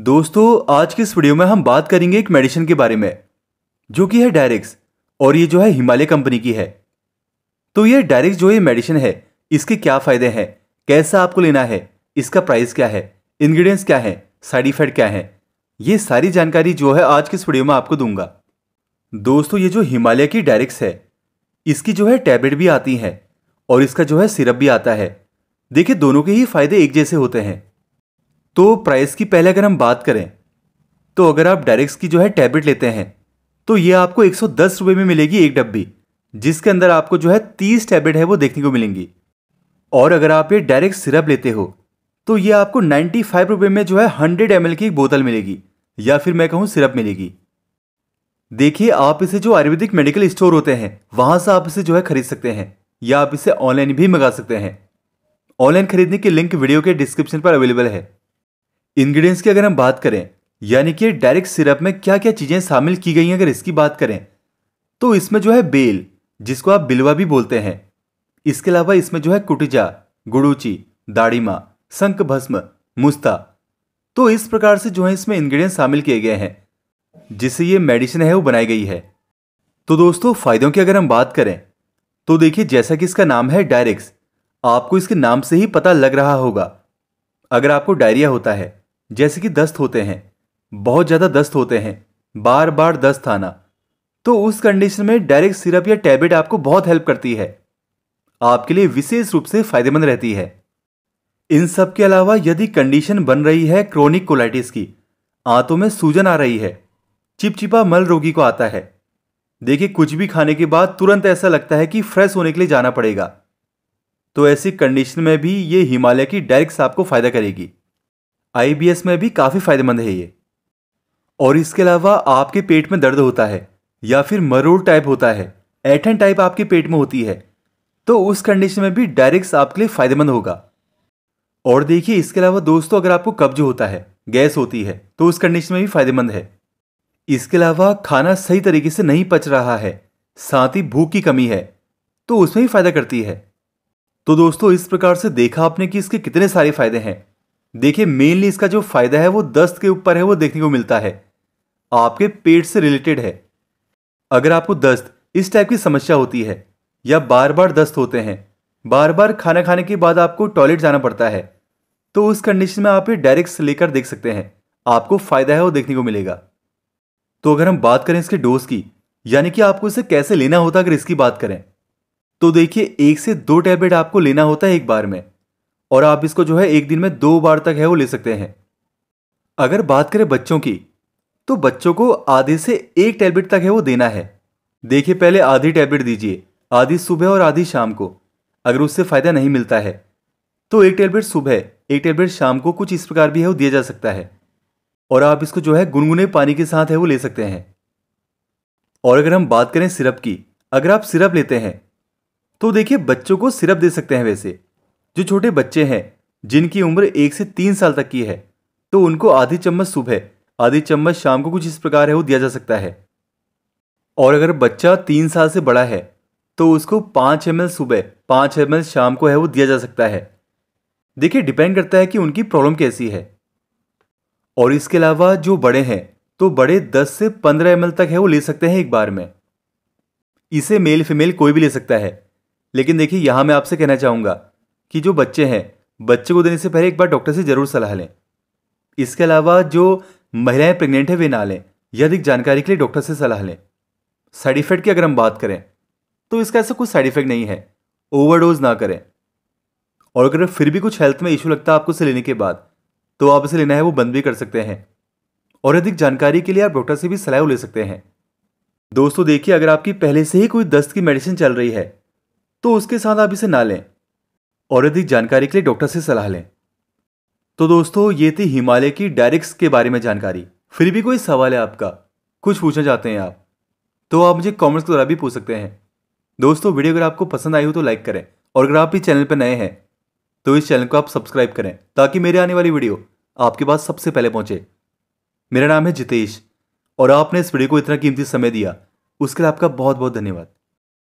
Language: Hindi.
दोस्तों आज के इस वीडियो में हम बात करेंगे एक मेडिसिन के बारे में जो कि है डायरेक्स और ये जो है हिमालय कंपनी की है तो ये डायरेक्स जो ये मेडिसिन है इसके क्या फायदे हैं कैसा आपको लेना है इसका प्राइस क्या है इंग्रेडिएंट्स क्या है साइड इफेक्ट क्या है ये सारी जानकारी जो है आज के इस वीडियो में आपको दूंगा दोस्तों ये जो हिमालय की डायरेक्स है इसकी जो है टैबलेट भी आती है और इसका जो है सिरप भी आता है देखिए दोनों के ही फायदे एक जैसे होते हैं तो प्राइस की पहले अगर हम बात करें तो अगर आप डायरेक्स की जो है टैबलेट लेते हैं तो ये आपको एक सौ में मिलेगी एक डब्बी जिसके अंदर आपको जो है तीस टैबलेट है वो देखने को मिलेंगी और अगर आप ये डायरेक्ट सिरप लेते हो तो ये आपको नाइन्टी फाइव रुपये में जो है हंड्रेड एम की एक बोतल मिलेगी या फिर मैं कहूँ सिरप मिलेगी देखिए आप इसे जो आयुर्वेदिक मेडिकल स्टोर होते हैं वहाँ से आप इसे जो है खरीद सकते हैं या आप इसे ऑनलाइन भी मंगा सकते हैं ऑनलाइन खरीदने की लिंक वीडियो के डिस्क्रिप्शन पर अवेलेबल है इंग्रेडिएंट्स की अगर हम बात करें यानी कि डायरेक्ट सिरप में क्या क्या चीज़ें शामिल की गई हैं अगर इसकी बात करें तो इसमें जो है बेल जिसको आप बिलवा भी बोलते हैं इसके अलावा इसमें जो है कुटिजा गुड़ूची दाड़ीमा शंख भस्म मुस्ता तो इस प्रकार से जो है इसमें इंग्रेडिएंट शामिल किए गए हैं जिससे ये मेडिसिन है वो बनाई गई है तो दोस्तों फायदों की अगर हम बात करें तो देखिए जैसा कि इसका नाम है डायरेक्स आपको इसके नाम से ही पता लग रहा होगा अगर आपको डायरिया होता है जैसे कि दस्त होते हैं बहुत ज़्यादा दस्त होते हैं बार बार दस्त आना तो उस कंडीशन में डायरेक्ट सिरप या टैबलेट आपको बहुत हेल्प करती है आपके लिए विशेष रूप से फायदेमंद रहती है इन सब के अलावा यदि कंडीशन बन रही है क्रोनिक कोलाइटिस की आंतों में सूजन आ रही है चिपचिपा मल रोगी को आता है देखिए कुछ भी खाने के बाद तुरंत ऐसा लगता है कि फ्रेश होने के लिए जाना पड़ेगा तो ऐसी कंडीशन में भी ये हिमालय की डायरेक्ट आपको फायदा करेगी आई में भी काफ़ी फ़ायदेमंद है ये और इसके अलावा आपके पेट में दर्द होता है या फिर मरोड़ टाइप होता है एठन टाइप आपके पेट में होती है तो उस कंडीशन में भी डायरेक्स आपके लिए फ़ायदेमंद होगा और देखिए इसके अलावा दोस्तों अगर आपको कब्ज होता है गैस होती है तो उस कंडीशन में भी फ़ायदेमंद है इसके अलावा खाना सही तरीके से नहीं पच रहा है साथ ही भूख की कमी है तो उसमें भी फ़ायदा करती है तो दोस्तों इस प्रकार से देखा आपने कि इसके कितने सारे फ़ायदे हैं देखिए मेनली इसका जो फायदा है वो दस्त के ऊपर है वो देखने को मिलता है आपके पेट से रिलेटेड है अगर आपको दस्त इस टाइप की समस्या होती है या बार बार दस्त होते हैं बार बार खाना खाने के बाद आपको टॉयलेट जाना पड़ता है तो उस कंडीशन में आप ये डायरेक्ट लेकर देख सकते हैं आपको फायदा है वो देखने को मिलेगा तो अगर हम बात करें इसके डोज की यानी कि आपको इसे कैसे लेना होता अगर इसकी बात करें तो देखिए एक से दो टैबलेट आपको लेना होता है एक बार में और आप इसको जो है एक दिन में दो बार तक है वो ले सकते हैं अगर बात करें बच्चों की तो बच्चों को आधे से एक टैबलेट तक है वो देना है देखिए पहले आधी टैबलेट दीजिए आधी सुबह और आधी शाम को अगर उससे फ़ायदा नहीं मिलता है तो एक टैबलेट सुबह एक टैबलेट शाम को कुछ इस प्रकार भी है वो दिया जा सकता है और आप इसको जो है गुनगुने पानी के साथ है वो ले सकते हैं और अगर हम बात करें सिरप की अगर आप सिरप लेते हैं तो देखिए बच्चों को सिरप दे सकते हैं वैसे जो छोटे बच्चे हैं जिनकी उम्र एक से तीन साल तक की है तो उनको आधी चम्मच सुबह आधी चम्मच शाम को कुछ इस प्रकार है वो दिया जा सकता है और अगर बच्चा तीन साल से बड़ा है तो उसको पाँच एम सुबह पाँच एम शाम को है वो दिया जा सकता है देखिए डिपेंड करता है कि उनकी प्रॉब्लम कैसी है और इसके अलावा जो बड़े हैं तो बड़े 10 से 15 एम तक है वो ले सकते हैं एक बार में इसे मेल फीमेल कोई भी ले सकता है लेकिन देखिए यहां मैं आपसे कहना चाहूंगा कि जो बच्चे हैं बच्चे को देने से पहले एक बार डॉक्टर से ज़रूर सलाह लें इसके अलावा जो महिलाएं प्रेग्नेंट है वे ना लें यह अधिक जानकारी के लिए डॉक्टर से सलाह लें साइड इफेक्ट की अगर हम बात करें तो इसका ऐसा कुछ साइड इफेक्ट नहीं है ओवरडोज ना करें और अगर फिर भी कुछ हेल्थ में इशू लगता है आपको इसे लेने के बाद तो आप इसे लेना है वो बंद भी कर सकते हैं और अधिक जानकारी के लिए आप डॉक्टर से भी सलाह ले सकते हैं दोस्तों देखिए अगर आपकी पहले से ही कोई दस्त की मेडिसिन चल रही है तो उसके साथ आप इसे ना लें और अधिक जानकारी के लिए डॉक्टर से सलाह लें तो दोस्तों ये थी हिमालय की डायरेक्ट्स के बारे में जानकारी फिर भी कोई सवाल है आपका कुछ पूछना चाहते हैं आप तो आप मुझे कमेंट्स के द्वारा भी पूछ सकते हैं दोस्तों वीडियो अगर आपको पसंद आई हो तो लाइक करें और अगर आप इस चैनल पर नए हैं तो इस चैनल को आप सब्सक्राइब करें ताकि मेरे आने वाली वीडियो आपके पास सबसे पहले पहुंचे मेरा नाम है जितेश और आपने इस वीडियो को इतना कीमती समय दिया उसके लिए आपका बहुत बहुत धन्यवाद